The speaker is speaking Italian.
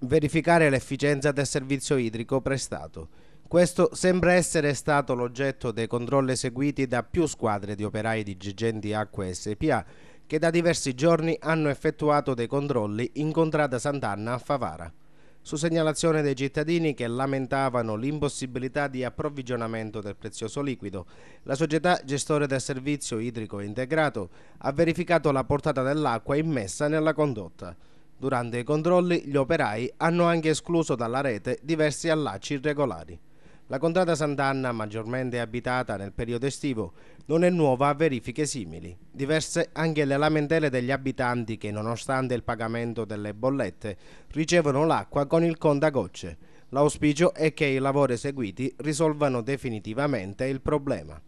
verificare l'efficienza del servizio idrico prestato. Questo sembra essere stato l'oggetto dei controlli eseguiti da più squadre di operai di Gigenti Acque SPA che da diversi giorni hanno effettuato dei controlli in contrada Sant'Anna a Favara. Su segnalazione dei cittadini che lamentavano l'impossibilità di approvvigionamento del prezioso liquido, la società gestore del servizio idrico integrato ha verificato la portata dell'acqua immessa nella condotta. Durante i controlli gli operai hanno anche escluso dalla rete diversi allacci irregolari. La contrada Sant'Anna, maggiormente abitata nel periodo estivo, non è nuova a verifiche simili. Diverse anche le lamentele degli abitanti che, nonostante il pagamento delle bollette, ricevono l'acqua con il contagocce. L'auspicio è che i lavori eseguiti risolvano definitivamente il problema.